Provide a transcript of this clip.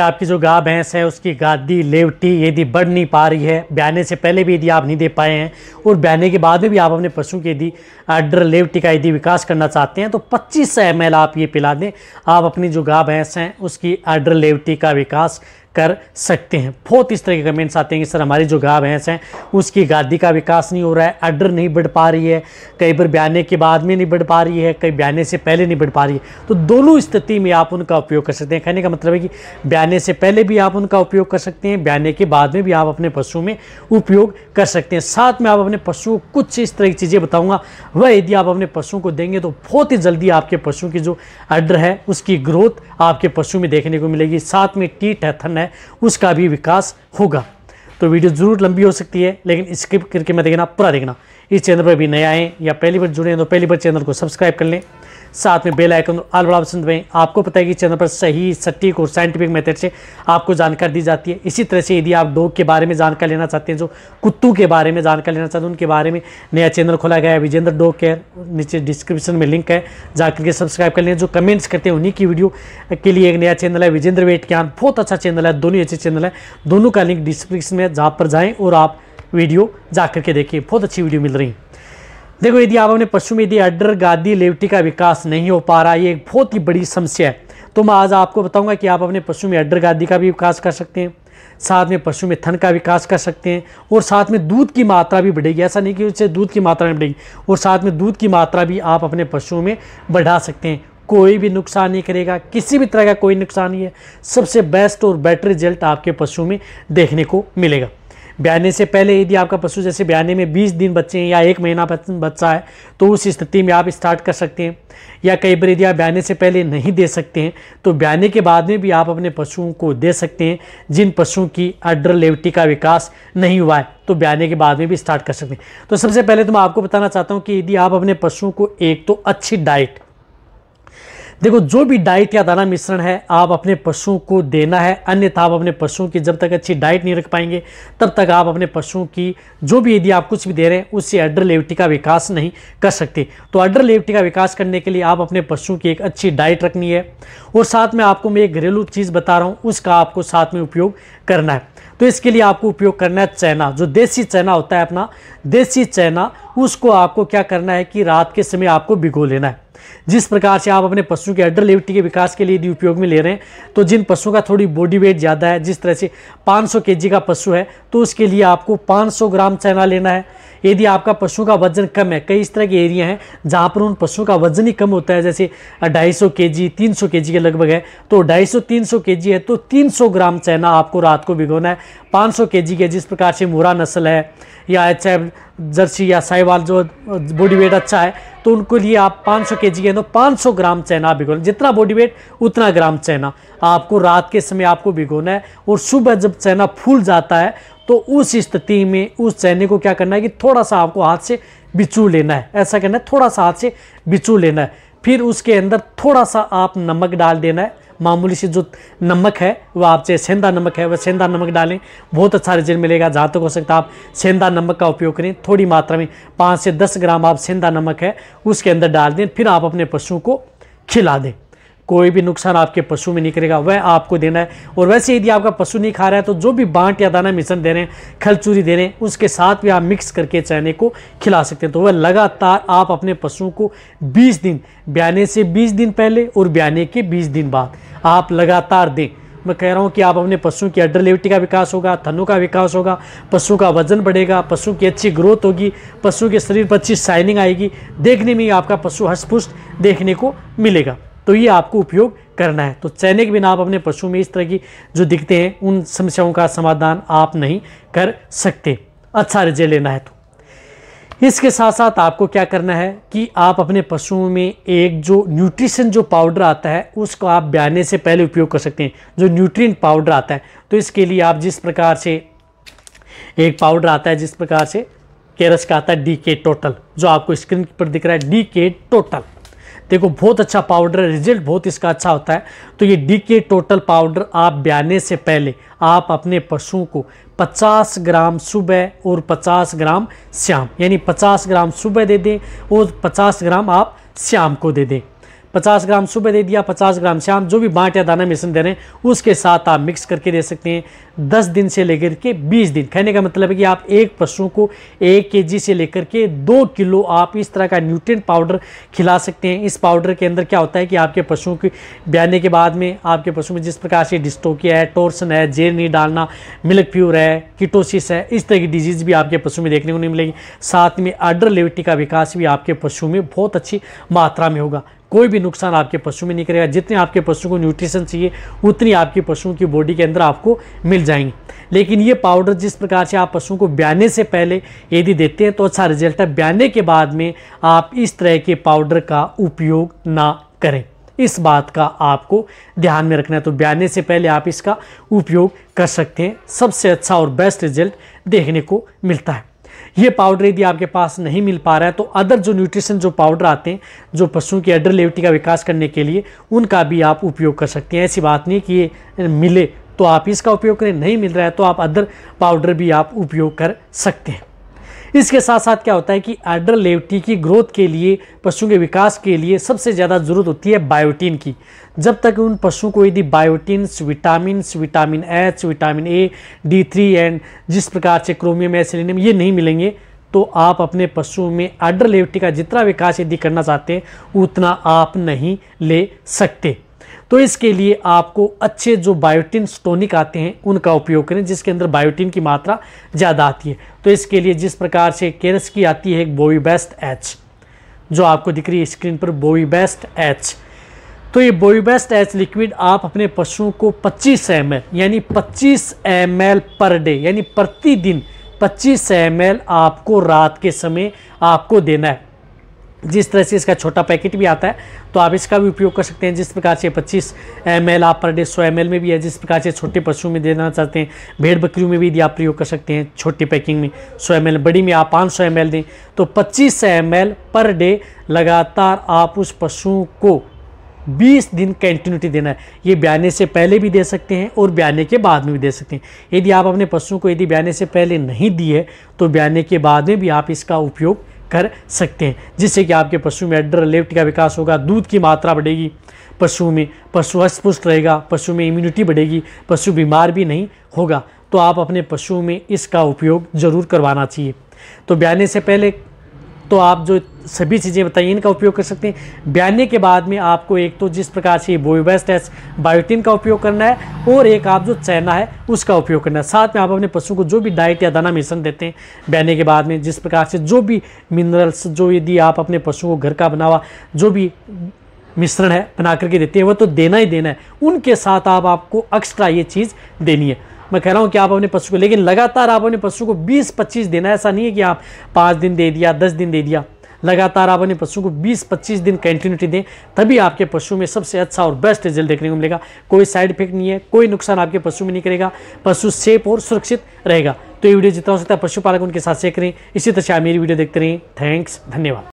आपकी जो गाय भैंस है उसकी गादी लेवटी यदि बढ़ नहीं पा रही है ब्याने से पहले भी यदि आप नहीं दे पाए हैं और ब्याने के बाद में भी आप अपने पशु के यदि अड्र लेवटी का यदि विकास करना चाहते हैं तो सौ एम आप ये पिला दें आप अपनी जो गाय भैंस हैं उसकी अड्र लेवटी का विकास कर सकते हैं बहुत इस तरह के कमेंट्स आते हैं कि सर हमारी जो गाय भैंस हैं उसकी गादी का विकास नहीं हो रहा है अडर नहीं बढ़ पा रही है कई बार ब्याने के बाद में नहीं बढ़ पा रही है कई ब्याने से पहले नहीं बढ़ पा रही है तो दोनों स्थिति में आप उनका उपयोग कर सकते हैं कहने का मतलब है कि ब्याने से पहले भी आप उनका उपयोग कर सकते हैं ब्याने के बाद में भी आप अपने पशु में उपयोग कर सकते हैं साथ में आप अपने पशु को कुछ इस तरह की चीज़ें बताऊँगा वह यदि आप अपने पशुओं को देंगे तो बहुत ही जल्दी आपके पशुओं की जो अडर है उसकी ग्रोथ आपके पशु में देखने को मिलेगी साथ में टीट है थन है है उसका भी विकास होगा तो वीडियो ज़रूर लंबी हो सकती है लेकिन स्किप करके मैं देखना पूरा देखना इस चैनल पर भी नया आए या पहली बार जुड़े हैं तो पहली बार चैनल को सब्सक्राइब कर लें साथ में बेल आइकन आल बड़ा पसंद में आपको पता है कि चैनल पर सही सटीक और साइंटिफिक मेथड से आपको जानकारी दी जाती है इसी तरह से यदि आप डॉग के बारे में जानकारी लेना चाहते हैं जो कुत्तू के बारे में जानकारी लेना चाहते हैं उनके बारे में नया चैनल खोला गया है विजेंद्र डॉग केयर नीचे डिस्क्रिप्शन में लिंक है जाकर के सब्सक्राइब कर लें जो कमेंट्स करते हैं उन्हीं की वीडियो के लिए एक नया चैनल है विजेंद्र वेट ज्ञान बहुत अच्छा चैनल है दोनों अच्छे चैनल है दोनों का लिंक डिस्क्रिप्शन में जहाँ पर जाएँ और आप वीडियो जा करके देखिए बहुत अच्छी वीडियो मिल रही देखो यदि आप अपने पशु में यदि अडर गादी लेवटी का विकास नहीं हो पा रहा ये एक बहुत ही बड़ी समस्या है तो मैं आज आपको बताऊंगा कि आप अपने पशु में अडर गादी का भी विकास कर सकते हैं साथ में पशु में थन का विकास कर सकते हैं और साथ में दूध की मात्रा भी बढ़ेगी ऐसा नहीं कि उससे दूध की मात्रा नहीं बढ़ेगी और साथ में दूध की मात्रा भी आप अपने पशुओं में बढ़ा सकते हैं कोई भी नुकसान नहीं करेगा किसी भी तरह का कोई नुकसान नहीं है सबसे बेस्ट और बेटर रिजल्ट आपके पशुओं में देखने को मिलेगा ब्याने से पहले यदि आपका पशु जैसे ब्याने में बीस दिन बच्चे हैं या एक महीना बच्चा है तो उस स्थिति में आप स्टार्ट कर सकते हैं या कई बार यदि आप ब्याने से पहले नहीं दे सकते हैं तो ब्याने के बाद में भी आप अपने पशुओं को दे सकते हैं जिन पशुओं की अड्र लेवटी का विकास नहीं हुआ है तो ब्याने के बाद में भी स्टार्ट कर सकते हैं तो सबसे पहले तो मैं आपको बताना चाहता हूँ कि यदि आप अपने पशुओं को एक तो अच्छी डाइट देखो जो भी डाइट या दाना मिश्रण है आप अपने पशुओं को देना है अन्यथा आप अपने पशुओं की जब तक अच्छी डाइट नहीं रख पाएंगे तब तक आप अपने पशुओं की जो भी यदि आप कुछ भी दे रहे हैं उससे अड्र लेवटी का विकास नहीं कर सकते तो अड्र लेवटी का विकास करने के लिए आप अपने पशुओं की एक अच्छी डाइट रखनी है और साथ में आपको मैं एक घरेलू चीज़ बता रहा हूँ उसका आपको साथ में उपयोग करना है तो इसके लिए आपको उपयोग करना है चैना जो देसी चैना होता है अपना देसी चैना उसको आपको क्या करना है कि रात के समय आपको भिगो लेना है जिस प्रकार से आप अपने पशु के अड्डर लिविटी के विकास के लिए यदि उपयोग में ले रहे हैं तो जिन पशुओं का थोड़ी बॉडी वेट ज़्यादा है जिस तरह से 500 सौ का पशु है तो उसके लिए आपको 500 ग्राम चैना लेना है यदि आपका पशु का वजन कम है कई इस तरह के एरिया हैं जहाँ पर उन पशुओं का वजन ही कम होता है जैसे ढाई सौ के जी तीन सौ के जी के लगभग है तो ढाई सौ तीन सौ के जी है तो तीन सौ ग्राम चना आपको रात को भिगोना है पाँच सौ के जी के जिस प्रकार से मोरा नस्ल है या एच अच्छा जर्सी या साहिवाल जो बॉडी वेट अच्छा है तो उनके लिए आप 500 सौ के जी के तो 500 ग्राम चना भिगोना जितना बॉडी वेट उतना ग्राम चना आपको रात के समय आपको भिगोना है और सुबह जब चना फूल जाता है तो उस स्थिति में उस सैनिक को क्या करना है कि थोड़ा सा आपको हाथ से बिचू लेना है ऐसा करना है थोड़ा सा हाथ से बिचू लेना है फिर उसके अंदर थोड़ा सा आप नमक डाल देना है मामूली से जो नमक है वह आप चाहे सेंधा नमक है वह सेंधा नमक डालें बहुत अच्छा रिजल्ट मिलेगा जहाँ तक हो सकता है आप सेंधा नमक का उपयोग करें थोड़ी मात्रा में पाँच से दस ग्राम आप सेंधा नमक है उसके अंदर डाल दें फिर आप अपने पशुओं को खिला दें कोई भी नुकसान आपके पशु में नहीं करेगा वह आपको देना है और वैसे यदि आपका पशु नहीं खा रहा है तो जो भी बांट या दाना मिश्रण दे रहे हैं खलचूरी दे रहे हैं उसके साथ भी आप मिक्स करके चने को खिला सकते हैं तो वह लगातार आप अपने पशुओं को 20 दिन ब्याने से 20 दिन पहले और ब्याने के 20 दिन बाद आप लगातार दें मैं कह रहा हूँ कि आप अपने पशुओं की अड्डर का विकास होगा थनों का विकास होगा पशुओं का वजन बढ़ेगा पशुओं की अच्छी ग्रोथ होगी पशुओं के शरीर पर अच्छी शाइनिंग आएगी देखने में ही आपका पशु हष्ट देखने को मिलेगा तो ये आपको उपयोग करना है तो चयने के बिना आप अपने पशु में इस तरह की जो दिखते हैं उन समस्याओं का समाधान आप नहीं कर सकते अच्छा रिजल्ट लेना है तो इसके साथ साथ आपको क्या करना है कि आप अपने पशुओं में एक जो न्यूट्रिशन जो पाउडर आता है उसको आप ब्याने से पहले उपयोग कर सकते हैं जो न्यूट्रिएंट पाउडर आता है तो इसके लिए आप जिस प्रकार से एक पाउडर आता है जिस प्रकार से केरस का आता है डी के टोटल जो आपको स्क्रीन पर दिख रहा है डी के टोटल देखो बहुत अच्छा पाउडर है रिजल्ट बहुत इसका अच्छा होता है तो ये डी के टोटल पाउडर आप ब्याने से पहले आप अपने पशुओं को 50 ग्राम सुबह और 50 ग्राम शाम यानी 50 ग्राम सुबह दे दें और 50 ग्राम आप शाम को दे दें 50 ग्राम सुबह दे दिया 50 ग्राम शाम जो भी बांट या दाना मिश्रण दे रहे हैं उसके साथ आप मिक्स करके दे सकते हैं 10 दिन से लेकर के 20 दिन कहने का मतलब है कि आप एक पशु को एक के से लेकर के दो किलो आप इस तरह का न्यूट्रिएंट पाउडर खिला सकते हैं इस पाउडर के अंदर क्या होता है कि आपके पशुओं के ब्याने के बाद में आपके पशु में जिस प्रकार से डिस्टोकिया है टोर्सन है जेर नहीं डालना मिल्क प्योर है किटोसिस है इस तरह की डिजीज़ भी आपके पशु में देखने को नहीं मिलेगी साथ में अडर लेविटी का विकास भी आपके पशु में बहुत अच्छी मात्रा में होगा कोई भी नुकसान आपके पशु में नहीं करेगा जितने आपके पशु को न्यूट्रिशन चाहिए उतनी आपके पशुओं की बॉडी के अंदर आपको मिल जाएंगी लेकिन ये पाउडर जिस प्रकार से आप पशुओं को ब्याने से पहले यदि देते हैं तो अच्छा रिजल्ट है ब्याने के बाद में आप इस तरह के पाउडर का उपयोग ना करें इस बात का आपको ध्यान में रखना है तो ब्याने से पहले आप इसका उपयोग कर सकते हैं सबसे अच्छा और बेस्ट रिजल्ट देखने को मिलता है ये पाउडर यदि आपके पास नहीं मिल पा रहा है तो अदर जो न्यूट्रिशन जो पाउडर आते हैं जो पशुओं की अडर लेविटी का विकास करने के लिए उनका भी आप उपयोग कर सकते हैं ऐसी बात नहीं कि ये मिले तो आप इसका उपयोग करें नहीं मिल रहा है तो आप अदर पाउडर भी आप उपयोग कर सकते हैं इसके साथ साथ क्या होता है कि एड्रल लेवटी की ग्रोथ के लिए पशुओं के विकास के लिए सबसे ज़्यादा ज़रूरत होती है बायोटीन की जब तक उन पशुओं को यदि biotins vitamin vitamin H vitamin A D three and जिस प्रकार से क्रोमियम एसिलिनियम ये नहीं मिलेंगे तो आप अपने पशुओं में एड्रल लेवटी का जितना विकास यदि करना चाहते हैं उतना आप नहीं ले सकते तो इसके लिए आपको अच्छे जो बायोटिन स्टोनिक आते हैं उनका उपयोग करें जिसके अंदर बायोटिन की मात्रा ज़्यादा आती है तो इसके लिए जिस प्रकार से केरस की आती है एक बोवी बेस्ट एच जो आपको दिख रही है स्क्रीन पर बोवी बेस्ट एच तो ये बोईबेस्ट एच लिक्विड आप अपने पशुओं को 25 एम यानी 25 एम पर डे यानी प्रतिदिन 25 एम आपको रात के समय आपको देना है जिस तरह से इसका छोटा पैकेट भी आता है तो आप इसका भी उपयोग कर सकते हैं जिस प्रकार से 25 एम आप पर डे 100 एम में भी है जिस प्रकार से छोटे पशुओं में देना चाहते हैं भेड़ बकरियों में भी यदि आप प्रयोग कर सकते हैं छोटी पैकिंग में 100 एम बड़ी में आप 500 एम दें तो 25 एम पर डे लगातार आप उस पशुओं को 20 दिन कंटिन्यूटी देना है ये ब्याने से पहले भी दे सकते हैं और ब्याने के बाद में भी दे सकते हैं यदि आप अपने पशुओं को यदि ब्याने से पहले नहीं दिए तो ब्याने के बाद में भी आप इसका उपयोग कर सकते हैं जिससे कि आपके पशु में एड्रल लेफ्ट का विकास होगा दूध की मात्रा बढ़ेगी पशु में पशु हस्त पुष्ट रहेगा पशु में इम्यूनिटी बढ़ेगी पशु बीमार भी नहीं होगा तो आप अपने पशुओं में इसका उपयोग ज़रूर करवाना चाहिए तो ब्याने से पहले तो आप जो सभी चीज़ें बताइए इनका उपयोग कर सकते हैं ब्याने के बाद में आपको एक तो जिस प्रकार से बोईबेस्ट टेस्ट बायोटिन का उपयोग करना है और एक आप जो चैना है उसका उपयोग करना है साथ में आप अपने पशु को जो भी डाइट या दाना मिश्रण देते हैं ब्याने के बाद में जिस प्रकार से जो भी मिनरल्स जो यदि आप अपने पशु को घर का बना हुआ जो भी मिश्रण है बना करके देते हैं वह तो देना ही देना है उनके साथ आप आपको एक्स्ट्रा ये चीज़ देनी है मैं कह रहा हूँ कि आप अपने पशु को लेकिन लगातार आप अपने पशु को बीस पच्चीस दिन ऐसा नहीं है कि आप पाँच दिन दे दिया दस दिन दे दिया लगातार आप अपने पशु को 20-25 दिन कंटिन्यूटी दें तभी आपके पशु में सबसे अच्छा और बेस्ट रिजल्ट देखने को मिलेगा कोई साइड इफेक्ट नहीं है कोई नुकसान आपके पशु में नहीं करेगा पशु सेफ और सुरक्षित रहेगा तो ये वीडियो जितना हो सकता है पशुपालक उनके साथ शेयर करें इसी तरह से आप मेरी वीडियो देखते रहें थैंक्स धन्यवाद